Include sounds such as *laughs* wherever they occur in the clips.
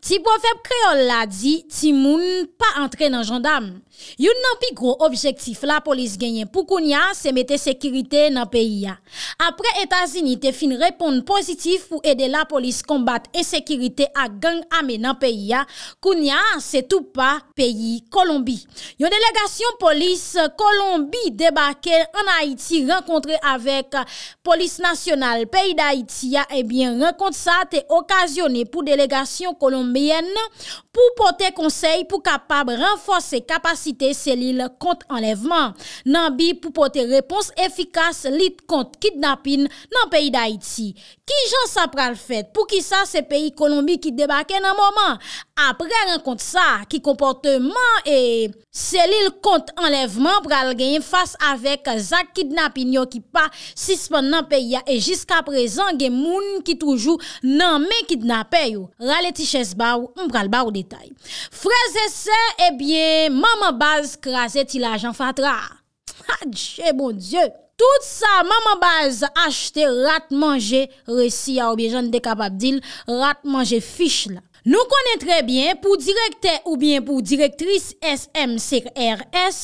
Ti pou feb kreol la di, ti moun pa antre nan jandam. Yon nan pi gro objektif la polis genyen pou kounya se mette sekirite nan peyi ya. Apre Etasini te fin reponde pozitif pou ede la polis kombat e sekirite a geng ame nan peyi ya, kounya se tou pa peyi Kolombi. Yon delegasyon polis Kolombi debake an Haiti renkontre avek polis nasyonal peyi da Haiti ya, e bien renkontre sa te okasyone pou delegasyon Kolombi. mbyen pou pote konsey pou kapab renfose kapasite selil kont enlevman nan bi pou pote repons efikas lit kont kidnapin nan peyi da iti. Ki jan sa pral fet pou ki sa se peyi kolombi ki debake nan mwaman. Apre renkont sa ki komporteman e selil kont enlevman pral gen fase avek zak kidnapin yo ki pa sispon nan peyi ya e jiska prezan gen moun ki toujou nan men kidnapen yo. Mpral ba ou detay Freze se ebyen eh Maman baz kraset ti la jan fatra Hadje bon die Tout sa maman baz Achete rat manje Resi ya obye jan dekabab dil Rat manje fich la Nou konen trebyen pou direkte ou byen pou direktris SMCRS,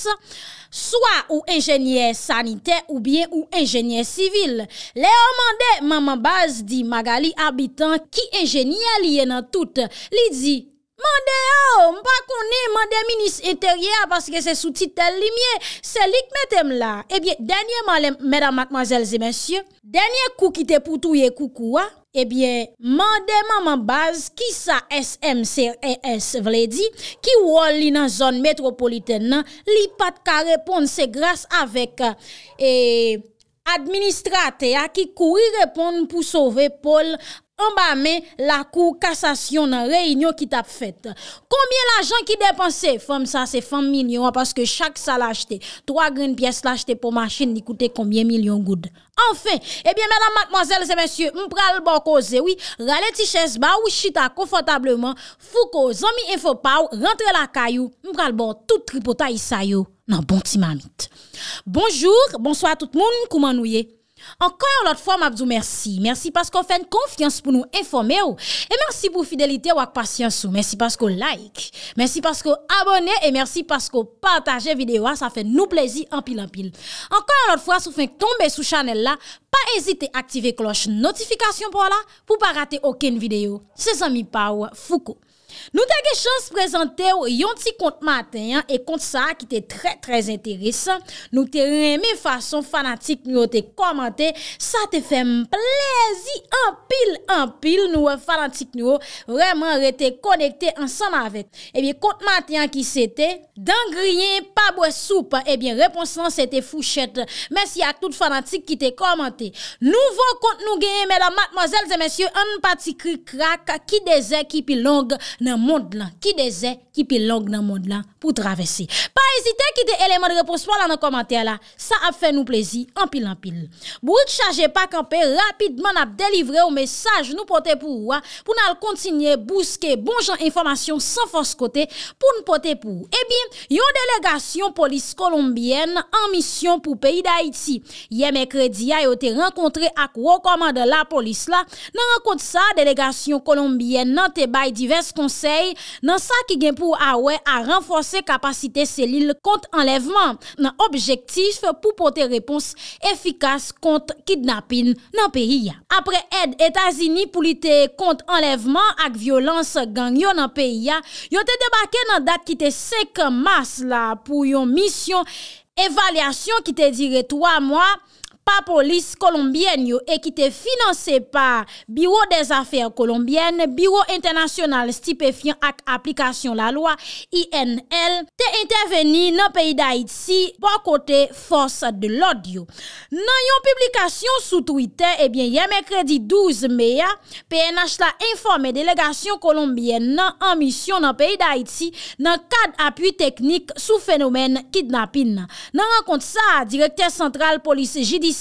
swa ou enjenye sanite ou byen ou enjenye sivil. Le ou mande, maman baz di magali abitan ki enjenye liye nan tout, li di, mande ou, mpa konen, mande minis enterye a, paske se sou titel li mye, se lik metem la. Ebyen, eh denye manlem, medan matmazelze mensyo, denye kou kite pou touye koukou a. Ebyen, mande maman baz, ki sa SMCRS e vle di, ki wol li nan zon metropoliten nan, li pat ka repon se grase avek eh, administrate ya ki koui repon pou sove pol administrate. An ba me, la kou kassasyon nan reynyon ki tap fèt. Koumbyen l'ajan ki depanse? Fòm sa, se fòm milyon, paske chak sa l'achete. Troa gren pyes l'achete pou machin ni koute koumbyen milyon goud. An fè, eh ebyen mèdam matmozèl se mèsyè, mpral bo ko zèwi, ralè ti chèz ba ou chita konfotableman, fòm ko zami e fòpaw, rentre la kayou, mpral bo tout tripota yisayou nan bon ti mamit. Bonjour, bonsoi tout moun, kouman nouye? Mwen mwen mwen mwen mwen mwen mwen mwen mwen mwen mwen mwen mwen m Ankon yon lot fwa mabzou mersi, mersi paskou fèn konfians pou nou informe ou, e mersi pou fidelite wak pasyans ou, mersi paskou like, mersi paskou abone, e mersi paskou pataje videwa, ah, sa fèn nou plezi anpil anpil. Ankon yon lot fwa sou fèn tombe sou chanel la, pa ezite aktive kloche notifikasyon pou la, pou pa rate oken videyo, se zami pa wak fuko. Nou te ge chans prezante ou yon ti kont matenyan E kont sa ki te tre tre interesan Nou te reme fason fanatik nou te komante Sa te fe mplezi Anpil anpil nou fanatik nou Vreman rete konekte ansan avet Ebyen eh kont matenyan ki se te Dan griyen pa bwe soupe Ebyen eh reponsan se te fouchet Mensi ak tout fanatik ki te komante Nouvo kont nou gen Mè la matmozèl zè mèsyè An pati kri krak Ki de zè ki pi longe dans monde là qui désait ki pil long nan mod la pou travesse. Pa ezite ki de eleman repos pou lan nan komantè la, sa ap fe nou plezi an pil an pil. Bout chaje pak anpe rapidman ap delivre ou mesaj nou pote pou ou a pou nan al kontinye bouske bonjan informasyon san fos kote pou nou pote pou ou. E eh bin, yon delegasyon polis kolombiyen an misyon pou peyi da Haiti. Ye me kredi a yo te renkontre ak wakoman de la polis la, nan renkont sa delegasyon kolombiyen nan te bay divers konsey nan sa ki gen pou pou awe a renforser kapasite selil kont enlevman nan objektif pou pote repons efikas kont kidnapin nan peyi ya. Apre ed Etasini pou li te kont enlevman ak violans gangyo nan peyi ya, yo te debake nan dat ki te seke mas la pou yon misyon evalyasyon ki te dire 3 mwa, pa polis kolombiyen yo e ki te finanse pa Biro des Afers Kolombiyen, Biro Internasyonal Stipefyan ak Aplikasyon la Lwa, INL, te interveni nan peyi da Iti pa kote Fos de Lod yo. Nan yon publikasyon sou Twitter, ebyen eh yeme kredi 12 mea, PNH la informe delegasyon kolombiyen nan an misyon nan peyi da Iti nan kad apuy teknik sou fenomen kidnapin nan. Nan renkont sa direkter sentral polis jidis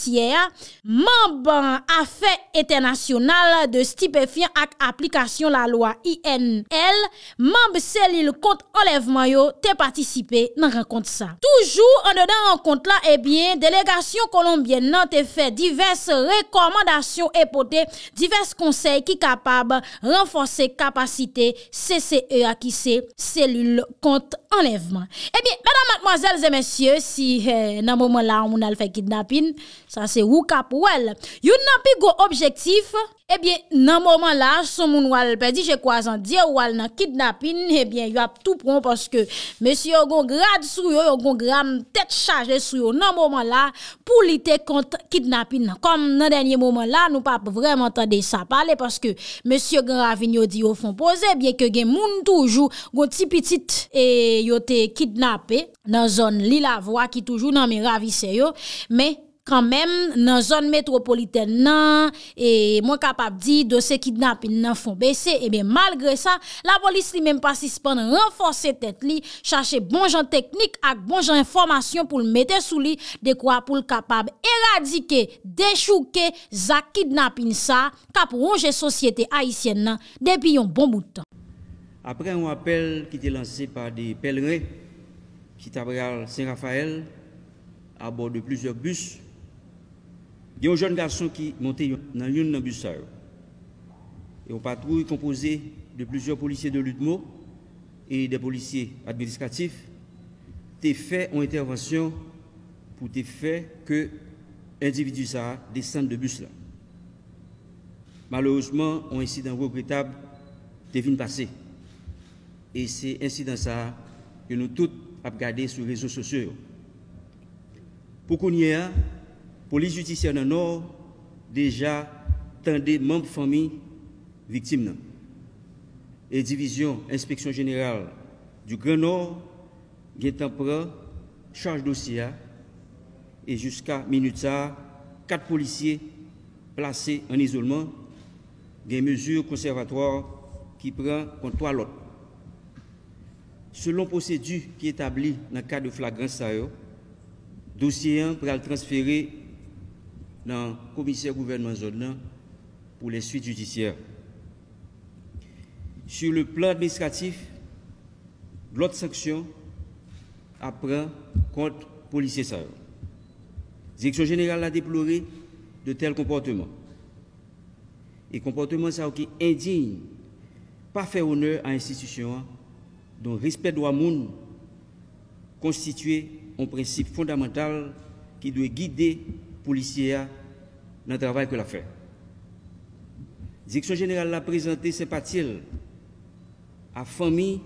Mamban afe etenasyonal de stipefyan ak aplikasyon la lwa INL Mamb selil kont enlevman yo te patisipe nan rekont sa Toujou an dedan rekont la ebyen eh delegasyon kolombien nan te fe diverse rekomandasyon epote Diverse konsey ki kapab renfonse kapasite cese e akise selil kont enlevman Ebyen madame, mademoiselles et messieurs si eh, nan mouman la moun al fe kidnapin Sa se wou kap wèl. Yon nan pi go objektif, ebyen eh nan mouman la, son moun wèl pe di jè kwa zan diè wèl nan kidnapin, ebyen eh yon ap tout prou paske mèsi yon gon grad sou yon, yon gon gram tet chaje sou yon nan mouman la, pou li te kont kidnapin. Kom nan denye mouman la, nou pa pou vremen tande sa pale paske mèsi yon gen ravin yon di yo fon pose, ebyen ke gen moun toujou gon tipi tit eh, yote kidnapè nan zon li la vwa ki toujou nan mi ravise yon, mè yon, Kan mèm nan zon metropolitè nan, mwen kapab di de se kidnapin nan fon bese, e mèm malgre sa, la polis li mèm pasispan nan renforsè tèt li, chache bon jan teknik ak bon jan informasyon pou l metè sou li, de kwa pou l kapab eradike, dechouke, zak kidnapin sa, kap rongè sosyete Haitienne nan, depi yon bon boutan. Apre yon apel ki te lansè pa de pelre, ki tabre al Saint Raphaël, a bo de plouze bus, Il y a un jeune garçon qui montait dans une bus. Et une patrouille composé de plusieurs policiers de mot et des policiers administratifs, t'es fait en intervention pour faire que l'individu ça descende de bus là. Malheureusement, un incident regrettable est venu passer. Et c'est incident ça que nous tous avons regardé sur les réseaux sociaux. Pour qu'on y ait, police judiciaire du Nord, déjà des membres de famille victimes. Et division inspection générale du Grand Nord, prend charge dossier, hein. et jusqu'à minute ça, quatre policiers placés en isolement, des mesures conservatoires qui prennent contre l'autre. Selon procédure qui est établie dans le cas de flagrance, dossier un pourra transféré dans le commissaire gouvernement zone pour les suites judiciaires. Sur le plan administratif, l'autre sanction apprend contre policiers La Direction générale a déploré de tels comportements. Et comportements ça qui indigne, pas faire honneur à l'institution hein, dont respect doit monde constitué un principe fondamental qui doit guider policière dans le travail que l'a fait. La direction générale l'a présenté, c'est parti à la famille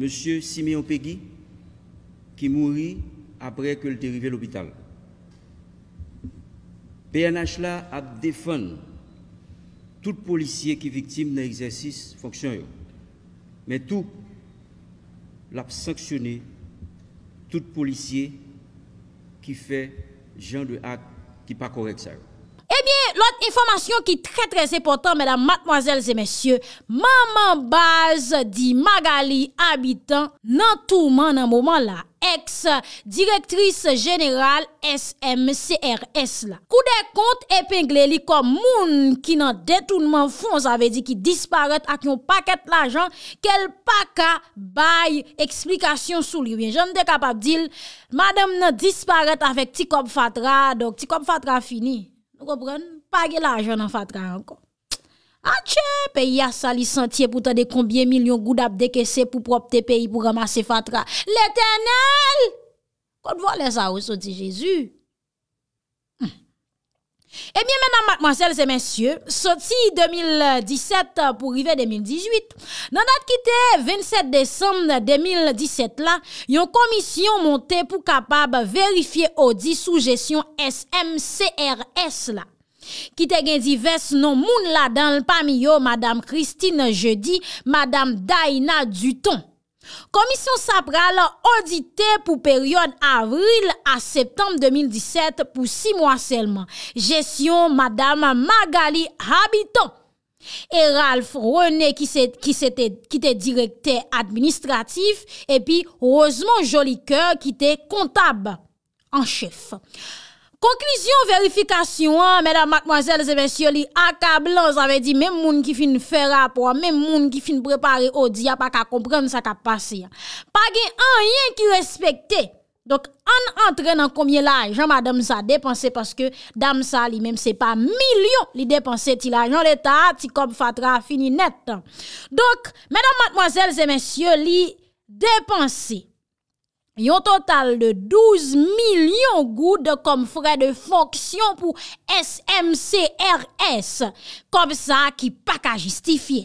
M. Siméon Peggy, qui mourit après que le dérivé à l'hôpital. PNH a défendu tout policier qui est victime d'un exercice fonctionnel. Mais tout l'a sanctionné, tout policier qui fait jen de ak ki pa korek sa yo. Eh Ebyen, lote informasyon ki tre tre sepotan, mèdam, matmoazèl, zè mèsyè, maman baz di Magali abitan nan touman nan mouman la, ex-direktris general SMCRS la. Kou de kont epengle li kom moun ki nan detounman foun, sa ve di ki disparet ak yon paket l'ajan, kel paka bay eksplikasyon sou li. Bien, jan de kapap dil, madame nan disparet avèk ti kom fatra, dok ti kom fatra fini. Nou repren, pake l'ajan nan fatra ankon. Atche, pe y a sali santye pou tade konbyen milyon goudap deke se pou propte pe y pou ramase fatra. L'Etenal! Kou d'vole sa ou soti jesu? Hmm. E bie menan, mademoiselles et messieurs, soti 2017 pou rive 2018. Nan dat ki te 27 desemm 2017 la, yon komisyon monte pou kapab verifiye o di sou jesyon SMCRS la. Ki te gen di ves non moun la dan l pamiyo Madame Christine Jeudy Madame Daina Duton Komisyon sapral Audite pou peryon avril A septembe 2017 Pou si mwa selman Jesyon Madame Magali Habiton E Ralph René Ki te direkte administratif E pi rozman joli ke Ki te kontab En chef Konklision verifikasyon, mèdame, mèdame, mèdame, akablan, z'ave di mèm moun ki fin fè rapo, mèm moun ki fin prepare o di, apak a komprenn sa kap pase. Pagè an yon ki respektè, an antre nan koumye laj, jom adan z'a depanse, paske dam sa li mèm se pa milyon li depanse ti laj, jan letat, ti kom fatra, fini net. Donk, mèdame, mèdame, mèdame, mèdame, mèdame, jom adan z'a depanse, yon total de 12 milyon goud kom frey de fonksyon pou SMCRS kom sa ki pak a justifiye.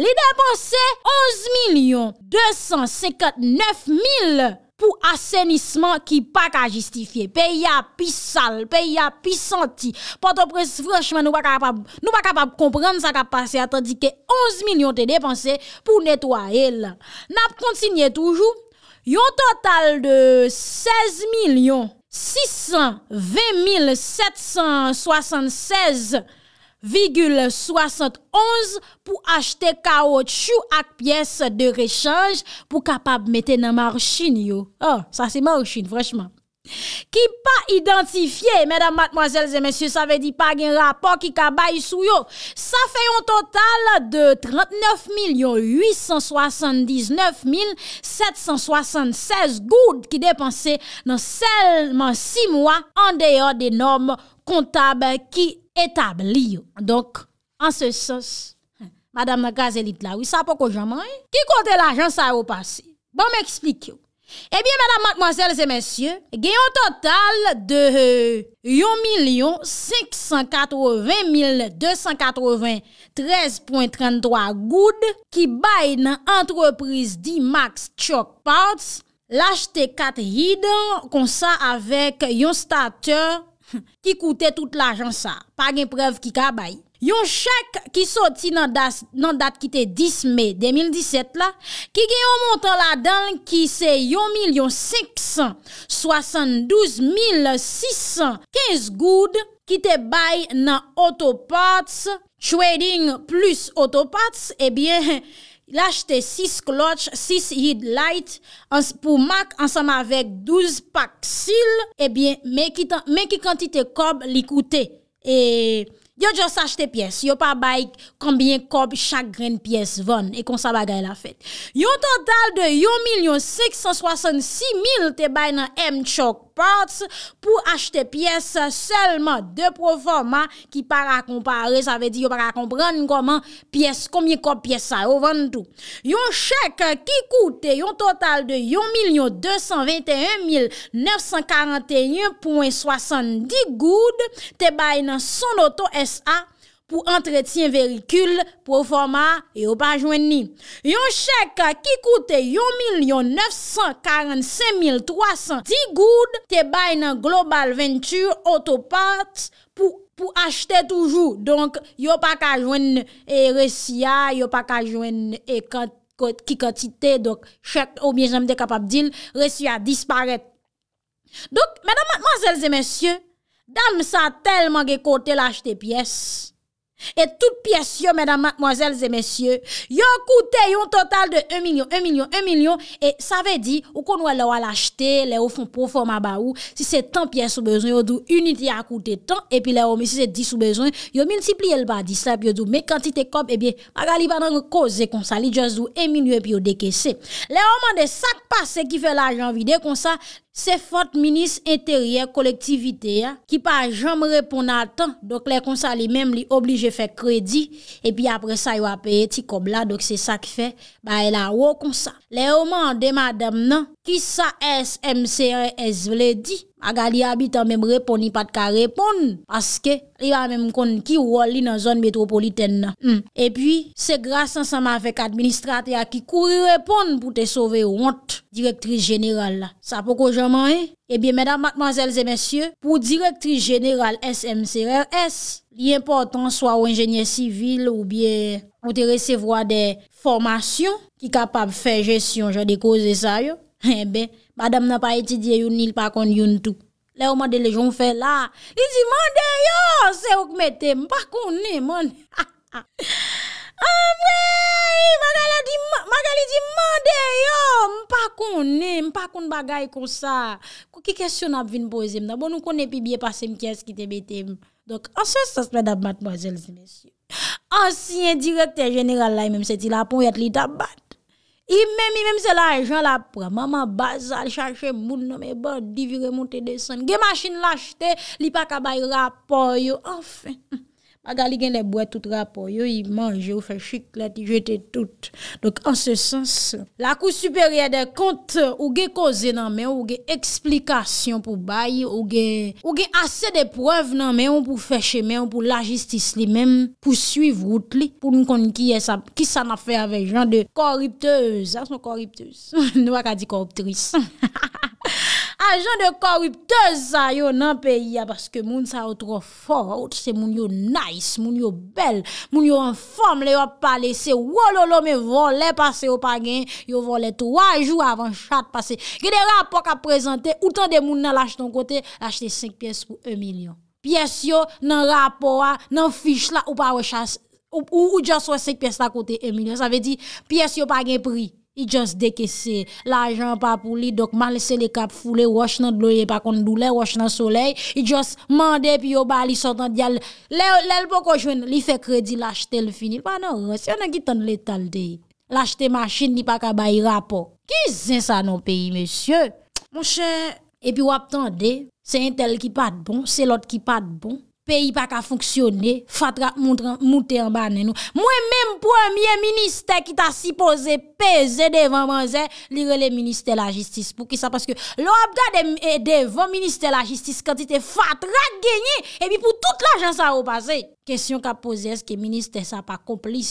Li depanse 11 milyon 259 mil pou asenisman ki pak a justifiye. Pe y api sal, pe y api santi. Pato pres franchman nou pa kapap nou pa kapap komprende sa kapase atan di ke 11 milyon te depanse pou netwaye la. Nap kontsinyen toujou Yon total de 16,620,776,71 pou achete kaot chou ak piyes de rechange pou kapab mette nan mar chine yo. Oh, sa se mar chine, vreshman. Ki pa identifiye, mèdam, matmoazèl, zè, mèsyè, sa ve di pa gen rapor ki kaba yisou yo. Sa fè yon total de 39,879,776 goud ki depanse nan selman 6 mwa an deyo de nom kontab ki etabli yo. Donk, an se sos, madame gazelit la, wisa pa kou jaman? Ki kote l'ajan sa yo pase? Ban mè eksplik yo. Ebyen eh madame, mademoiselles et messieurs, gen yon total de 1.580.283.33 goud ki bay nan entreprise D-Max Chalk Parts l'HT4 Hidden konsa avek yon starter ki koute tout l'ajan sa, pa gen preuve ki ka bayi. Yon chèk ki soti nan dat ki te 10 mai 2017 la, ki gen yon montan la dan ki se 1,572,615 goud ki te bay nan autoparts, trading plus autoparts, e bien, la chete 6 klots, 6 hidlite, pou mak ansama vek 12 pak sil, e bien, men ki kantite kob li koute. E... Yo just achete piyes. Yo pa bay kombien kob chak gren piyes von. E kon sa bagay la fet. Yo total de 1,666,000 te bay nan M chok. pou achte piyes selman de proforma ki para kompare, sa ve di yo para kompran koman piyes, komye kop piyes sa yo vandou. Yon chek ki koute yon total de 1.221.941.70 goud te bay nan sonoto S.A. pou entretien verikul pou forma e yo pa jwen ni. Yon chèk ki koute yon 1,945,310 goud te bay nan Global Venture Autopart pou achete toujou. Donk, yo pa ka jwen e resya, yo pa ka jwen e kikotite. Donk, chèk ou biye jenm de kapap dil, resya disparet. Donk, mèdèm, mèdèm, mèdèm, mèdèm, mèdèm, mèdèm, mèdèm, mèdèm, mèdèm, mèdèm, mèdèm, mèdèm, mèdèm, mèdèm, mèdèm, mèdèm, mèdèm, mèdèm, mèdèm, mèd Et tout pièche yon, mesdames, mademoiselles et messieurs, yon koute yon total de 1 milyon, 1 milyon, 1 milyon. Et sa ve di, ou kon wè lè wè l'achete, lè wè fon pou fòm a ba ou, si se tan pièche sou bezon, yon dou uniti a koute tan, epi lè wè wè misi se di sou bezon, yon multipliè l'badise, epi yon dou me kantite kop, epi magali banan yon koze, konsa li djons dou 1 milyon epi yon dekesse. Lè wè wè mande sak pase ki fè l'ajan vide, konsa, Se fote minis interyer kolektivite ya, ki pa jom repon atan, dok le konsa li menm li oblije fe kredi, epi apre sa yo apaye ti kob la, dok se sa ki fe, ba e la wou konsa. Le oman de madame nan, ki sa SMCRS vle di, aga li abit an mem repon ni pat ka repon, paske li an mem kon ki wol li nan zon metropoliten nan. Hmm. E pi, se gras an san ma vek administrate ya ki kouri repon pou te eh sove ou ont direktris jeneral la. Sa pou ko jaman e? E biye, mèdam, matmazèlzè, mèsyè, pou direktris jeneral SMCRS, li importan swa ou enjènyè sivil ou biye pou te resevwa de formasyon ki kapab fè jesyon. Je dekose sa yo. Hebe, *laughs* eh badam nan pa etidye yon nil pa kon yon tou. Le ouman de lejon fe *laughs* ah, bon, la. Li di mande yo, se ouk metem, pa kon ne, man. Ambre, maga li di mande yo, pa kon ne, pa kon bagay kon sa. Kou ki kesyon ap vin pozem nan, bon nou kon epi biye pasem kyes ki te betem. Dok, ansyen saspe da batmwazelzi, mesye. Ansyen direkter jeneral la, imem se ti la pou yet li ta bat. I mèm, i mèm se la ajan la pran. Maman baza li chakche moun nòm e ban divi remonte de san. Ge masin la chete, li pa kabay rapor yo. Ofen. A gali gen de boye tout rapo, yo yi manje, yo fè chiklet, yi jete tout. Donc en se sens, la kou supérie de kont ou ge koze nan men, ou ge eksplikasyon pou baye, ou ge asè de preuve nan men, ou pou fèche men, ou pou la jistis li men, pou suiv route li, pou nou kon ki sa na fè avè, jan de koripteuse, ah, *laughs* a son koripteuse. Nou ak a di koripteuse. *laughs* Ajan de korupte sa yo nan peyi ya. Baske moun sa yo tro for. Out se moun yo nice. Moun yo bel. Moun yo an fom le yo pale se. Wolo lome vole pase yo pagen. Yo vole 3 jou avan chate pase. Gede rapok apresente. Outan de moun nan lache ton kote. Lache te 5 piyes pou 1 milyon. Pies yo nan rapowa nan fich la ou pa rechase. Ou ou dja so 5 piyes la kote 1 milyon. Sa ve di piyes yo pagen priy. I jons deke se, la ajan pa pou li, dok man lese le kap foule, wosh nan doye pa kon doule, wosh nan soley, i jons mande pi yo bali sotan dyal, lel pou ko jwen, li fe kredi, lachte l finil, pa nan rres, yon an ki ton letal dey. Lachte masjid ni pa ka bayi rapo. Ki zin sa nan peyi, mesye? Monsen, epi wap tande, se yon tel ki pat bon, se lot ki pat bon. Pèi pa ka fonksyonè, fatra moutè an banè nou. Mwen mèm pòmye minister ki ta si pose peze devan man zè, li rele minister la jistis pou ki sa. Pòske lò ap gade e, devan minister la jistis, kantite fatra genye, e bi pou tout la jansan wopase. Kèsyon ka pose, eske minister sa pa komplis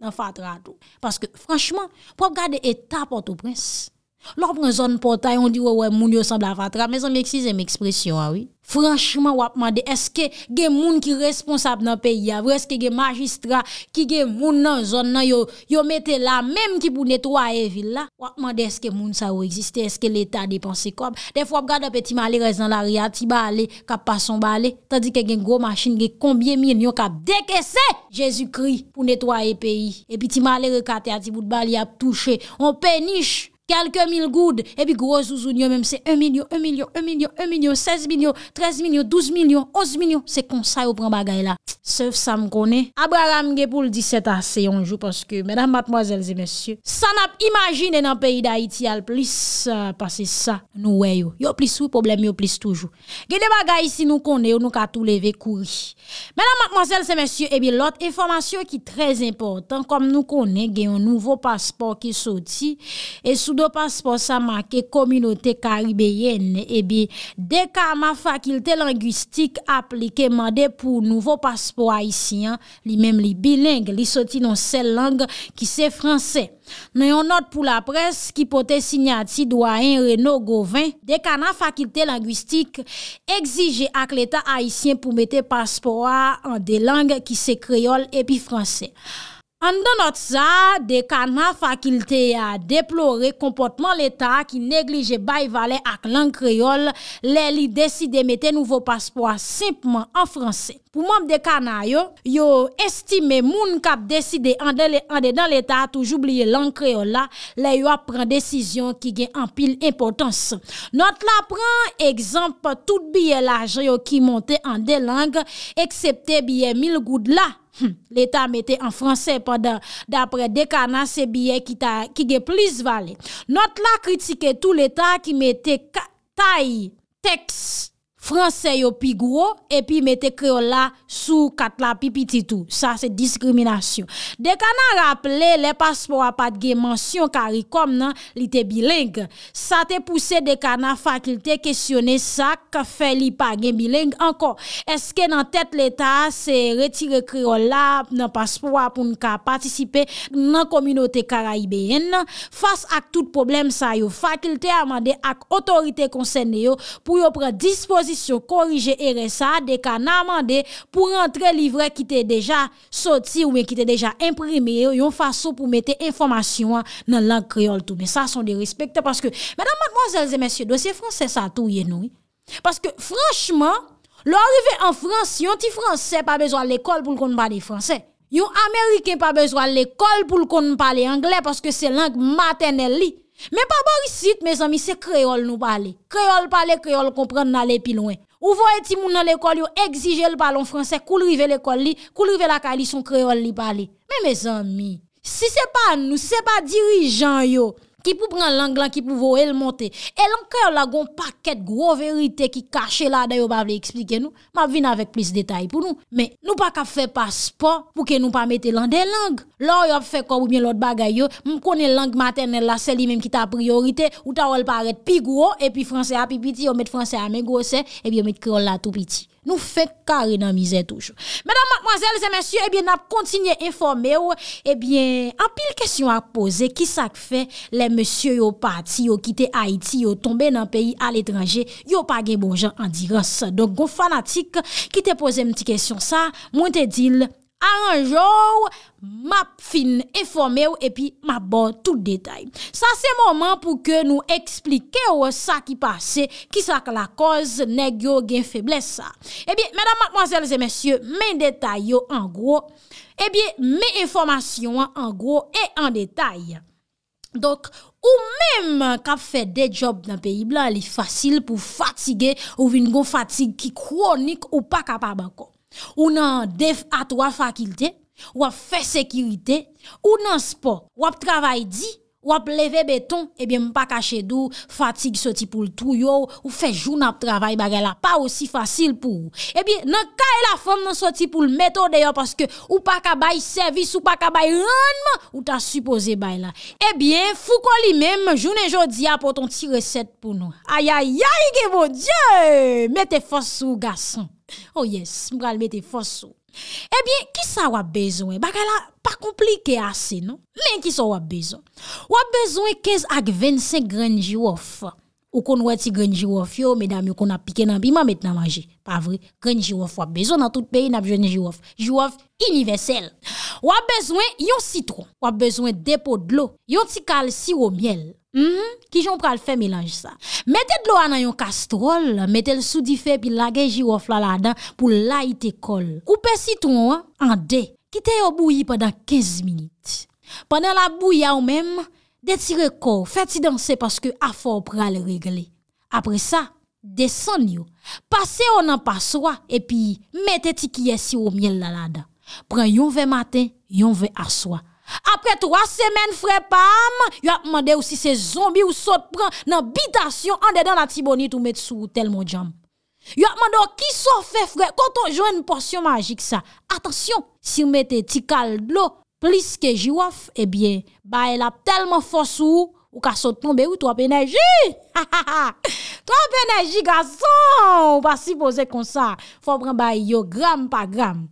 nan fatra dou. Pòske franchman, pòm gade eta pòtou prensè, Lòk mwen zon potay, on di wè moun yo samb la fatra, mè zon mèk si zè mè ekspresyon a wè. Franchman wap mwande, eske gen moun ki responsab nan peyi avre, eske gen magistra ki gen moun nan zon nan yo, yo mette la mèm ki pou netwaye villa. Wap mwande eske moun sa ou eksiste, eske l'Etat depanse kob. Def wap gade apè ti malè rezan la riyat, ti balè, kap pason balè. Tandik gen gen gwo machin, gen kombye min, yon kap dekesè. Jezu kri pou netwaye peyi. Epi ti malè rekatè ati bout balè ap touche. On peniche. kelke mil goud, ebi groz ouzoun yo menm se 1 milyon, 1 milyon, 1 milyon, 1 milyon, 16 milyon, 13 milyon, 12 milyon, 11 milyon, se konsay ou pren bagay la. Sef sa m konen. Abraham ge pou l'di seta se yonjou paske menan matmoazel se mesyou. Sanap imagine nan peyi da iti al plis euh, pase sa nou weyo. Yo plis sou problem yo plis toujou. Gede bagay si nou konen ou nou ka tou leve kouri. Menan matmoazel se mesyou, ebi lot informasyon ki trez importan kom nou konen gen yon nouvo paspor ki soti, e soud Do paspo sa make kominote karibéyen e bi deka ma fakilte langustik aplike mande pou nouvo paspo haisyen li menm li biling li soti non sel lang ki se franse. Nou yon not pou la pres ki pote signati do aen reno goven deka na fakilte langustik exige ak leta haisyen pou mete paspo haan de lang ki se kreyol epi franse. An dan not sa, dekana fakilte ya deplore kompotman leta ki neglije bay vale ak lang kreol, le li deside mete nouvo paspoa simpman an franse. Pou moun dekana yo, yo estime moun kap deside ande dan leta touj oubliye lang kreol la, le yo apren desisyon ki gen an pil impotans. Not la apren, ekzamp, tout biye laje yo ki monte an de lang, eksepte biye mil goud la. Hmm. L'Etat mette en franse Dapre dekana se biye Ki ge plis vale Not la kritike tout l'Etat Ki mette tay Tekst franse yo pigou epi mette kreola sou katla pipi titou sa se diskriminasyon dekana raple le paspo apat gen mansyon karikom nan li te bileng sa te puse dekana fakilte kesyone sa ka felipa gen bileng anko eske nan tet leta se retire kreola nan paspo apoun ka patisipe nan kominote karaibeyen fas ak tout problem sa yo fakilte amande ak otorite konsen yo pou yo pre dispose se korije RSA de ka namande pou rentre livre ki te deja soti ou men ki te deja imprimi yon faso pou mette informasyon nan lang kriol tout men sa son de respekte madame, mademoiselles et messieurs dosye francais sa tou yenou parce que franchement yon ti francais pa bezwa l'ekol pou l'kon pa le francais yon amerikè pa bezwa l'ekol pou l'kon pa le anglais parce que se lang maternel li Mè pa borisit, mè zami, se kreol nou pale. Kreol pale, kreol kompren nan le pilouen. Ou vo eti moun nan l'ekol yo, egzije l'balon franse, koulrive l'ekol li, koulrive l'akali son kreol li pale. Mè mè zami, si se pa nou, se pa dirijan yo... Ki pou pran lang lan ki pou vou el monte. El lang kayo la gon paket gwo verite ki kache la da yo bable eksplike nou. Ma vin avèk plis detay pou nou. Men nou pa ka fè paspo pou ke nou pa mette lan den lang. Lò yo fè kon wou mwen lot bagay yo. Mwen konen lang maternel la seli menm ki ta priorite. Ou ta wèl paret pi gwo e pi franse api piti. Yo met franse amè gwo se e bi yo met krol la tou piti. Nou fè kare nan mizè toujou. Mèdam, madmoazèl, zè mèsyò, ebyen eh ap kontinye informè ou, ebyen eh apil kèsyon apose ki sak fè lè mèsyò yo pati, yo kite Haiti, yo tombe nan peyi al etranje, yo pagè bonjan an diras. Donk, gon fanatik ki te pose mèti kèsyon sa, mwen te dil poufè. Anjou, map fin informe ou epi map bon tout detay. Sa se moman pou ke nou eksplike ou sa ki pase, ki sa ke la koz negyo gen feblesa. Ebi, mèdam matmoazèles e mèsyè, mè detay yo an gwo, ebi, mè informasyon an gwo e an detay. Dok, ou mèm kap fè de job nan peyi blan li fasil pou fatige ou vin gwo fatig ki kronik ou pa kapabanko. Ou nan def atwa fakilte, ou ap fe sekirite, ou nan spo, ou ap travay di, ou ap leve beton, ebyen mpa ka chedou, fatig soti pou l tou yo, ou fe joun ap travay bagay la, pa osi fasil pou ou. Ebyen nan ka e la fom nan soti pou l metode yo, paske ou pa ka bay servis, ou pa ka bay ranman, ou ta supose bay la. Ebyen fukon li mem, joun e joudi apot an ti reset pou nou. Aya ya yi gebo dje, me te fos sou gasan. Oh yes, mga alme te foso. Ebyen, ki sa wap bezon? Bak ala, pa komplike ase, no? Men, ki sa wap bezon? Wap bezon kez ak 25 grenji wof. Ou kon weti grenji wof yo, medami, ou kon apike nan bi, ma met nan manje. Pa vre, grenji wof wap bezon nan tout peyi nan grenji wof. Jwof inivesel. Wap bezon yon sitron. Wap bezon depo dlo. Yon ti kal siwo miel. Mhm. Kijon pral fè milanj sa Metè dlo anan yon kastrol Metè l soudi fè pi lageji waf lalada Pou la ite kol Koupe si ton an de Kite yo bouyi padan 15 minute Panen la bouya ou menm De ti rekor, fè ti dansè Paske afor pral regle Apre sa, desan yo Pase ou nan paswa E pi metè ti kyesi womye lalada Pran yon ve maten Yon ve aswa Apre 3 semen frepam, yo ap mande ou si se zombi ou sot pren nan bitasyon an dedan la tibonit ou met sou tel mon djam. Yo ap mande oh, eh ou ki sot fe frep, konton jwene porsyon magik sa. Atasyon, si mwete ti kal blo, plis ke jiwaf, ebyen, ba el ap tel mon fos ou, ou ka sot tombe ou, to ap enerji. To ap enerji gazon, ou pa sipoze kon sa, fò pren ba yo gram pa gram.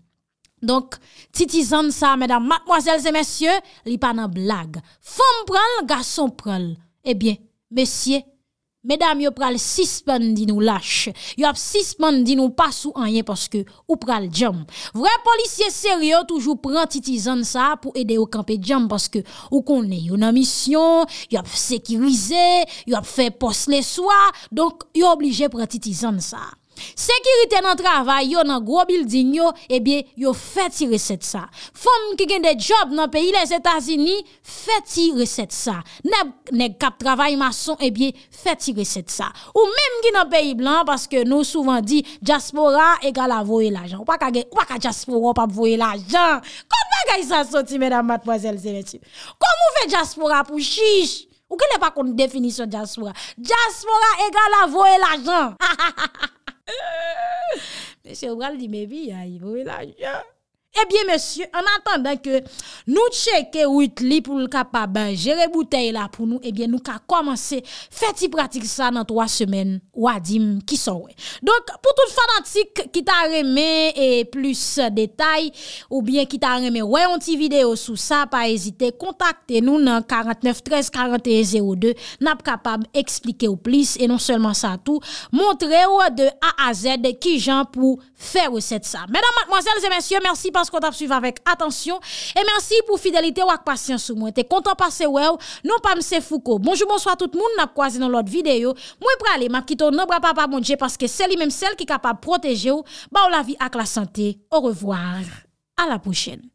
Donk, titizan sa, mèdam, matmoazèl zè mèsyè, li pa nan blag. Fon pral, gason pral. Ebyen, eh mèsyè, mèdam yo pral sispan di nou lâche. Yo ap sispan di nou pas ou anye, paske ou pral djam. Vre policye seryo toujou pran titizan sa pou ede ou kampe djam, paske ou konè yon an misyon, yo ap sekirize, yo ap fè pos leswa, donk yo oblije pran titizan sa. Sekirite nan travay yo nan gro bildin yo Ebye eh yo feti reset sa Fom ki gen de job nan peyi les Etasini Feti reset sa Ne kap travay mason Ebye feti reset sa Ou mem ki nan peyi blan Paske nou souvan di Djaspora egal avoye lajan Ou pa ka djaspora opa avoye lajan Konwa gay sa soti menam matmozel Kom ou fe djaspora pou chiche Ou ke le pa kon definisyon djaspora Djaspora egal avoye lajan *laughs* Ha ha ha ha ha Se ou gali di me bi ya, yi vou e la yi ya. Ebyen eh monsye, an atanda ke nou cheke ou it li pou l kapab jere bouteil la pou nou, ebyen eh nou ka komanse feti pratik sa nan 3 semen wadim ki son we. Donk, pou tout fanatik ki ta reme e plus detay, ou bien ki ta reme we yon ti video sou sa, pa ezite kontakte nou nan 49 13 41 02, nap kapab eksplike ou plis, e non selman sa tout, montre ou de a a z ki jan pou fer ou set sa. Mèdame, monsye, monsye, monsye, mersi pa kont ap suive avèk. Atensyon. E mènsi pou fidelite wak pasyansou mwen. Te kontan pase wèw. Non pa mse fukou. Bonjou monswa tout moun nap kwazi nan lot videyo. Mwen pralè, m ap kiton nan bra pa pa moun dje paske seli mèm sel ki kapab proteje ou ba ou la vi ak la sante. Ou revoar. A la pouchen.